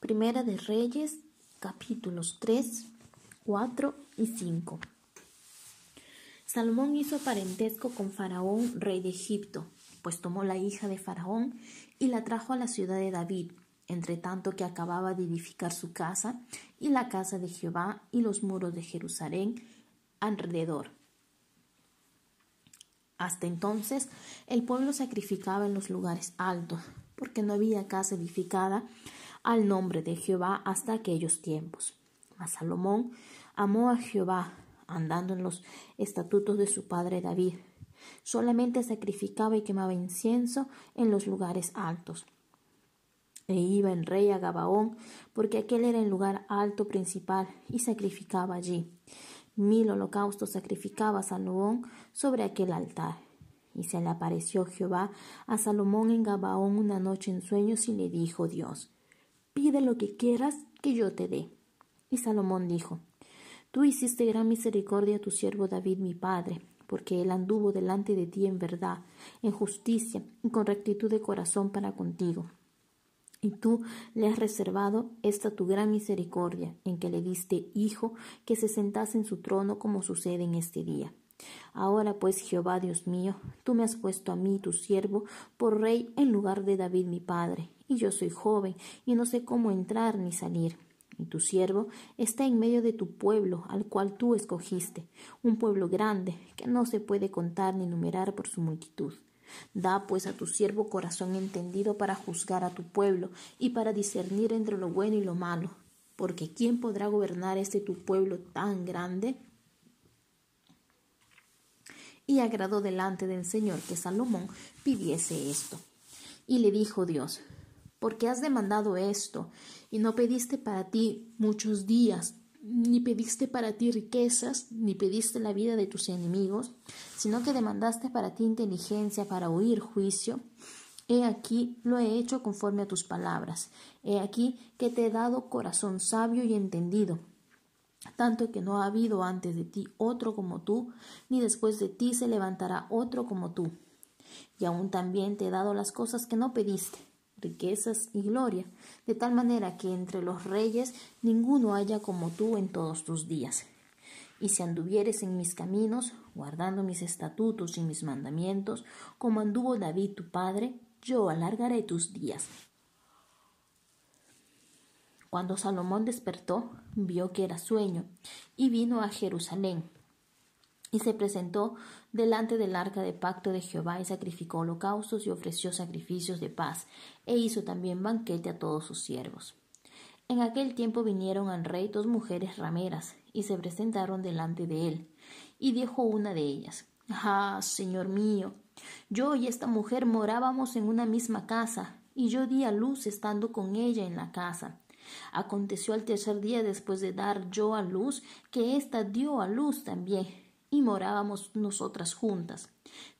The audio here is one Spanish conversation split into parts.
Primera de Reyes, capítulos 3, 4 y 5. Salomón hizo parentesco con Faraón, rey de Egipto, pues tomó la hija de Faraón y la trajo a la ciudad de David, entre tanto que acababa de edificar su casa y la casa de Jehová y los muros de Jerusalén alrededor. Hasta entonces el pueblo sacrificaba en los lugares altos, porque no había casa edificada al nombre de Jehová hasta aquellos tiempos. Mas Salomón amó a Jehová, andando en los estatutos de su padre David. Solamente sacrificaba y quemaba incienso en los lugares altos. E iba en rey a Gabaón, porque aquel era el lugar alto principal, y sacrificaba allí. Mil holocaustos sacrificaba a Salomón sobre aquel altar. Y se le apareció Jehová a Salomón en Gabaón una noche en sueños y le dijo Dios, pide lo que quieras que yo te dé. Y Salomón dijo, Tú hiciste gran misericordia a tu siervo David mi padre, porque él anduvo delante de ti en verdad, en justicia y con rectitud de corazón para contigo. Y tú le has reservado esta tu gran misericordia, en que le diste hijo que se sentase en su trono como sucede en este día. Ahora pues, Jehová Dios mío, tú me has puesto a mí, tu siervo, por rey en lugar de David mi padre, y yo soy joven, y no sé cómo entrar ni salir. Y tu siervo está en medio de tu pueblo, al cual tú escogiste, un pueblo grande, que no se puede contar ni numerar por su multitud. Da pues a tu siervo corazón entendido para juzgar a tu pueblo y para discernir entre lo bueno y lo malo, porque ¿quién podrá gobernar este tu pueblo tan grande? Y agradó delante del Señor que Salomón pidiese esto. Y le dijo Dios, porque has demandado esto? Y no pediste para ti muchos días, ni pediste para ti riquezas, ni pediste la vida de tus enemigos, sino que demandaste para ti inteligencia para oír juicio. He aquí lo he hecho conforme a tus palabras. He aquí que te he dado corazón sabio y entendido, tanto que no ha habido antes de ti otro como tú, ni después de ti se levantará otro como tú. Y aún también te he dado las cosas que no pediste riquezas y gloria, de tal manera que entre los reyes ninguno haya como tú en todos tus días. Y si anduvieres en mis caminos, guardando mis estatutos y mis mandamientos, como anduvo David tu padre, yo alargaré tus días. Cuando Salomón despertó, vio que era sueño, y vino a Jerusalén, y se presentó delante del arca de pacto de Jehová y sacrificó holocaustos y ofreció sacrificios de paz, e hizo también banquete a todos sus siervos. En aquel tiempo vinieron al rey dos mujeres rameras, y se presentaron delante de él, y dijo una de ellas Ah, señor mío, yo y esta mujer morábamos en una misma casa, y yo di a luz estando con ella en la casa. Aconteció al tercer día después de dar yo a luz, que ésta dio a luz también, y morábamos nosotras juntas.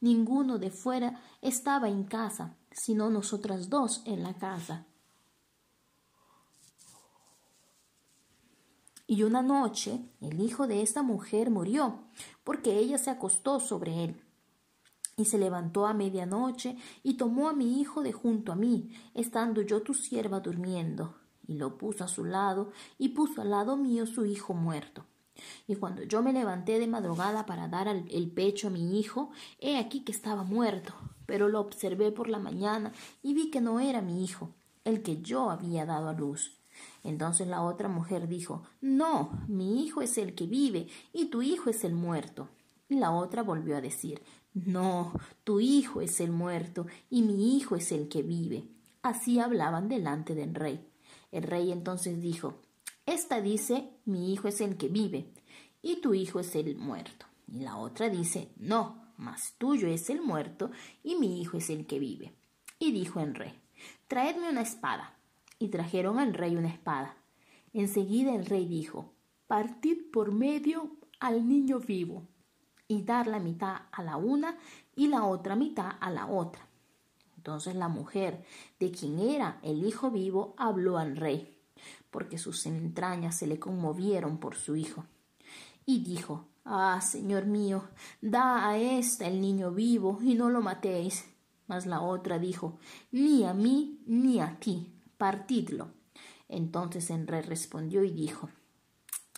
Ninguno de fuera estaba en casa, sino nosotras dos en la casa. Y una noche el hijo de esta mujer murió, porque ella se acostó sobre él. Y se levantó a medianoche y tomó a mi hijo de junto a mí, estando yo tu sierva durmiendo, y lo puso a su lado, y puso al lado mío su hijo muerto. Y cuando yo me levanté de madrugada para dar el pecho a mi hijo, he aquí que estaba muerto, pero lo observé por la mañana y vi que no era mi hijo, el que yo había dado a luz. Entonces la otra mujer dijo, No, mi hijo es el que vive y tu hijo es el muerto. Y la otra volvió a decir, No, tu hijo es el muerto y mi hijo es el que vive. Así hablaban delante del rey. El rey entonces dijo, esta dice, mi hijo es el que vive y tu hijo es el muerto. Y la otra dice, no, mas tuyo es el muerto y mi hijo es el que vive. Y dijo el rey, traedme una espada. Y trajeron al rey una espada. Enseguida el rey dijo, partid por medio al niño vivo y dar la mitad a la una y la otra mitad a la otra. Entonces la mujer, de quien era el hijo vivo, habló al rey porque sus entrañas se le conmovieron por su hijo. Y dijo Ah, Señor mío, da a ésta el niño vivo y no lo matéis. Mas la otra dijo Ni a mí ni a ti, partidlo. Entonces rey respondió y dijo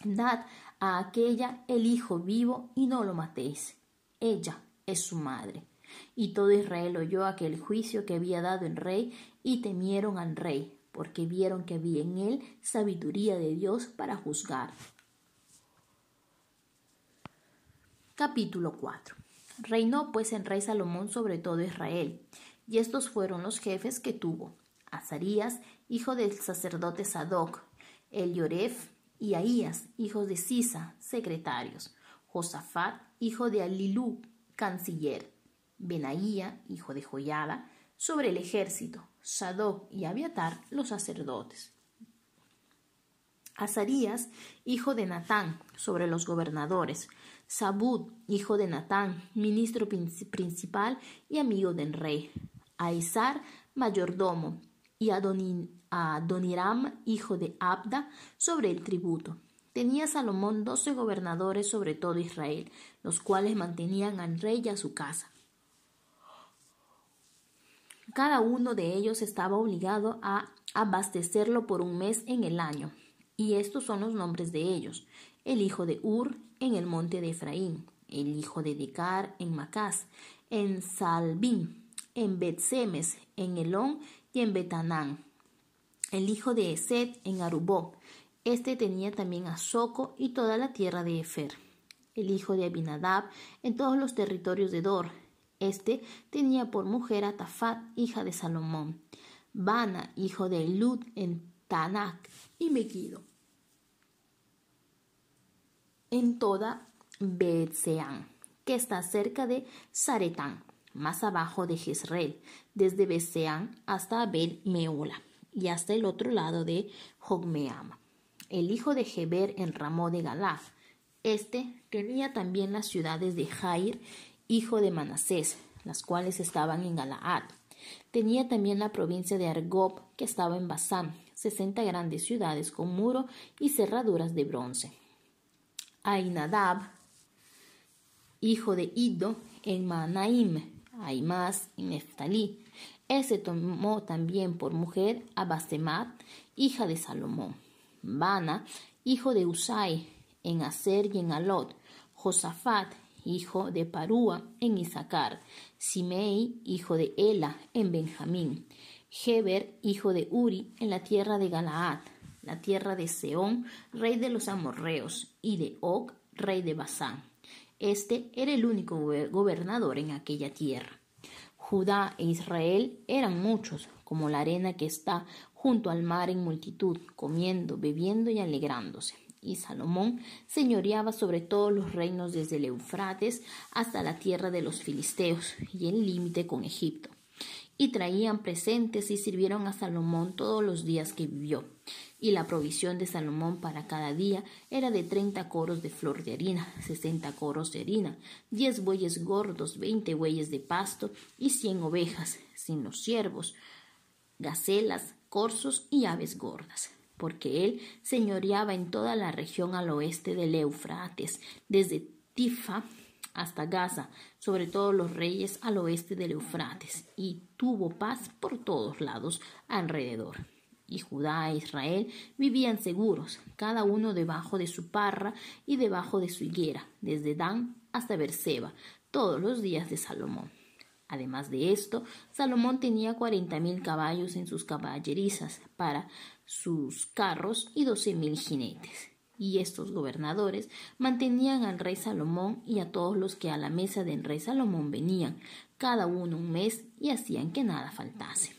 Dad a aquella el hijo vivo y no lo matéis. Ella es su madre. Y todo Israel oyó aquel juicio que había dado el rey y temieron al rey, porque vieron que había en él sabiduría de Dios para juzgar. Capítulo 4. Reinó pues el rey Salomón sobre todo Israel, y estos fueron los jefes que tuvo: Azarías, hijo del sacerdote Sadoc, Elioref y Ahías, hijos de Sisa, secretarios, Josafat, hijo de Alilú, canciller, Benaía, hijo de Joyada, sobre el ejército, Sadoc y Abiatar, los sacerdotes. Azarías, hijo de Natán, sobre los gobernadores. Sabud, hijo de Natán, ministro principal y amigo del rey. Aizar, mayordomo, y a Adoniram, hijo de Abda, sobre el tributo. Tenía Salomón doce gobernadores sobre todo Israel, los cuales mantenían al rey y a su casa. Cada uno de ellos estaba obligado a abastecerlo por un mes en el año. Y estos son los nombres de ellos. El hijo de Ur en el monte de Efraín, el hijo de Decar en Macás, en Salbín, en Betsemes, en Elón y en Betanán. El hijo de Esed en Arubó. Este tenía también a Soco y toda la tierra de Efer. El hijo de Abinadab en todos los territorios de Dor, este tenía por mujer a Tafat, hija de Salomón, Bana, hijo de Lud en Tanakh y Mequido. En toda Betseán, que está cerca de Zaretán, más abajo de Jezreel, desde Betseán hasta Abel Meola y hasta el otro lado de Jogmeama. El hijo de Geber en Ramó de Galaf. Este tenía también las ciudades de Jair hijo de Manasés, las cuales estaban en Galaad. Tenía también la provincia de Argob, que estaba en Basán, sesenta grandes ciudades con muro y cerraduras de bronce. Ainadab, hijo de Ido en Manaim, Mas en Neftalí. Ese tomó también por mujer a Basemat, hija de Salomón. Bana, hijo de Usai, en Aser y en Alot. Josafat, hijo de Parúa, en Isaacar, Simei, hijo de Ela, en Benjamín, Heber, hijo de Uri, en la tierra de Galaad, la tierra de Seón, rey de los amorreos, y de Og, rey de Basán. Este era el único gobernador en aquella tierra. Judá e Israel eran muchos, como la arena que está junto al mar en multitud, comiendo, bebiendo y alegrándose y Salomón señoreaba sobre todos los reinos desde el Eufrates hasta la tierra de los filisteos y el límite con Egipto. Y traían presentes y sirvieron a Salomón todos los días que vivió. Y la provisión de Salomón para cada día era de treinta coros de flor de harina, sesenta coros de harina, diez bueyes gordos, veinte bueyes de pasto y cien ovejas, sin los ciervos, gacelas, corzos y aves gordas porque él señoreaba en toda la región al oeste del Eufrates, desde Tifa hasta Gaza, sobre todos los reyes al oeste del Eufrates, y tuvo paz por todos lados alrededor. Y Judá e Israel vivían seguros, cada uno debajo de su parra y debajo de su higuera, desde Dan hasta Berseba, todos los días de Salomón. Además de esto, Salomón tenía cuarenta mil caballos en sus caballerizas para sus carros y doce mil jinetes. Y estos gobernadores mantenían al rey Salomón y a todos los que a la mesa del rey Salomón venían, cada uno un mes, y hacían que nada faltase.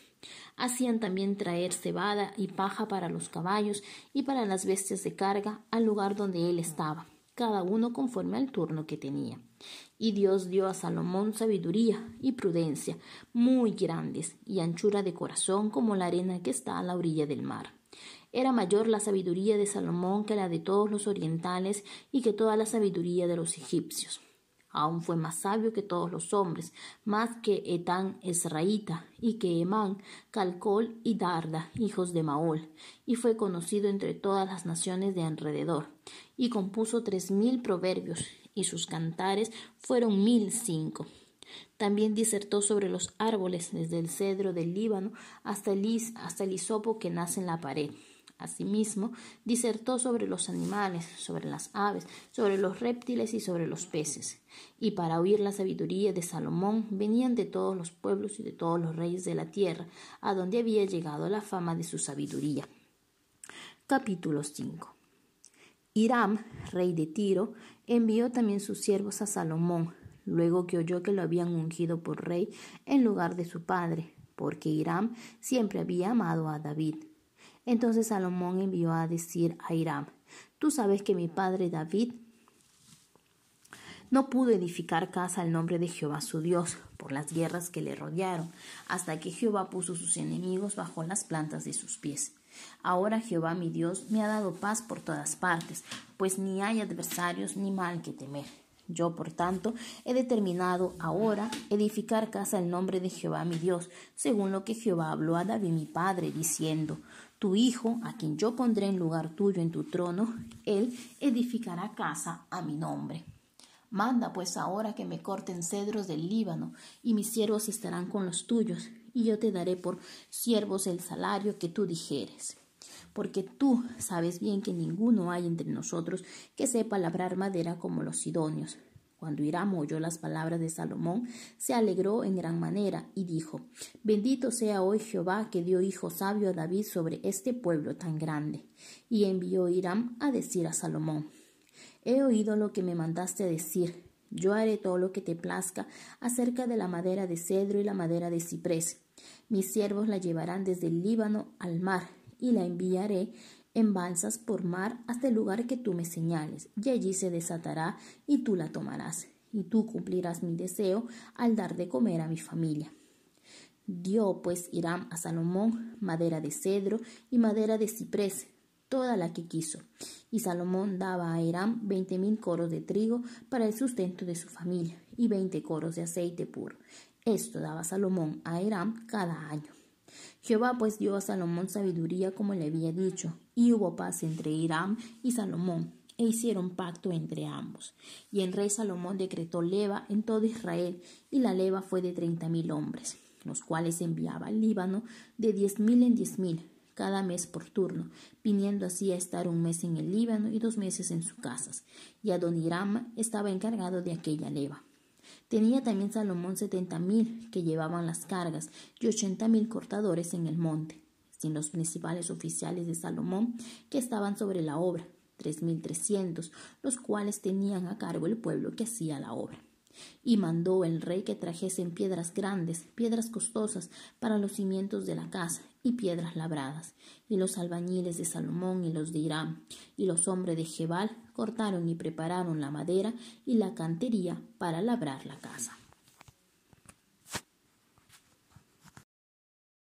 Hacían también traer cebada y paja para los caballos y para las bestias de carga al lugar donde él estaba, cada uno conforme al turno que tenía. Y Dios dio a Salomón sabiduría y prudencia muy grandes y anchura de corazón como la arena que está a la orilla del mar. Era mayor la sabiduría de Salomón que la de todos los orientales y que toda la sabiduría de los egipcios. aun fue más sabio que todos los hombres, más que Etán Esraíta y que Emán, Calcol y Darda, hijos de Maol, y fue conocido entre todas las naciones de alrededor, y compuso tres mil proverbios, y sus cantares fueron mil cinco. También disertó sobre los árboles, desde el cedro del Líbano hasta el, hasta el hisopo que nace en la pared. Asimismo, disertó sobre los animales, sobre las aves, sobre los reptiles y sobre los peces. Y para oír la sabiduría de Salomón venían de todos los pueblos y de todos los reyes de la tierra, a donde había llegado la fama de su sabiduría. Capítulo 5 Hiram, rey de Tiro, envió también sus siervos a Salomón, luego que oyó que lo habían ungido por rey en lugar de su padre, porque Hiram siempre había amado a David. Entonces Salomón envió a decir a Hiram, tú sabes que mi padre David no pudo edificar casa al nombre de Jehová su Dios por las guerras que le rodearon, hasta que Jehová puso sus enemigos bajo las plantas de sus pies. Ahora Jehová mi Dios me ha dado paz por todas partes, pues ni hay adversarios ni mal que temer. Yo, por tanto, he determinado ahora edificar casa al nombre de Jehová mi Dios, según lo que Jehová habló a David mi padre, diciendo, Tu hijo, a quien yo pondré en lugar tuyo en tu trono, él edificará casa a mi nombre. Manda pues ahora que me corten cedros del Líbano, y mis siervos estarán con los tuyos, y yo te daré por siervos el salario que tú dijeres. Porque tú sabes bien que ninguno hay entre nosotros que sepa labrar madera como los sidonios. Cuando Hiram oyó las palabras de Salomón, se alegró en gran manera y dijo, Bendito sea hoy Jehová que dio hijo sabio a David sobre este pueblo tan grande. Y envió Hiram a decir a Salomón, He oído lo que me mandaste decir. Yo haré todo lo que te plazca acerca de la madera de cedro y la madera de ciprés. Mis siervos la llevarán desde el Líbano al mar, y la enviaré en balsas por mar hasta el lugar que tú me señales, y allí se desatará y tú la tomarás, y tú cumplirás mi deseo al dar de comer a mi familia. Dio pues Hiram a Salomón madera de cedro y madera de ciprés, toda la que quiso. Y Salomón daba a Hiram veinte mil coros de trigo para el sustento de su familia y veinte coros de aceite puro. Esto daba Salomón a Hiram cada año. Jehová pues dio a Salomón sabiduría como le había dicho, y hubo paz entre Hiram y Salomón, e hicieron pacto entre ambos. Y el rey Salomón decretó leva en todo Israel, y la leva fue de treinta mil hombres, los cuales enviaba al Líbano de diez mil en diez mil, cada mes por turno, viniendo así a estar un mes en el Líbano y dos meses en sus casas, y Adoniram estaba encargado de aquella leva. Tenía también Salomón setenta mil que llevaban las cargas y ochenta mil cortadores en el monte, sin los principales oficiales de Salomón que estaban sobre la obra, tres mil trescientos, los cuales tenían a cargo el pueblo que hacía la obra. Y mandó el rey que trajesen piedras grandes, piedras costosas para los cimientos de la casa, y piedras labradas. Y los albañiles de Salomón y los de Hiram, y los hombres de Jebal cortaron y prepararon la madera y la cantería para labrar la casa.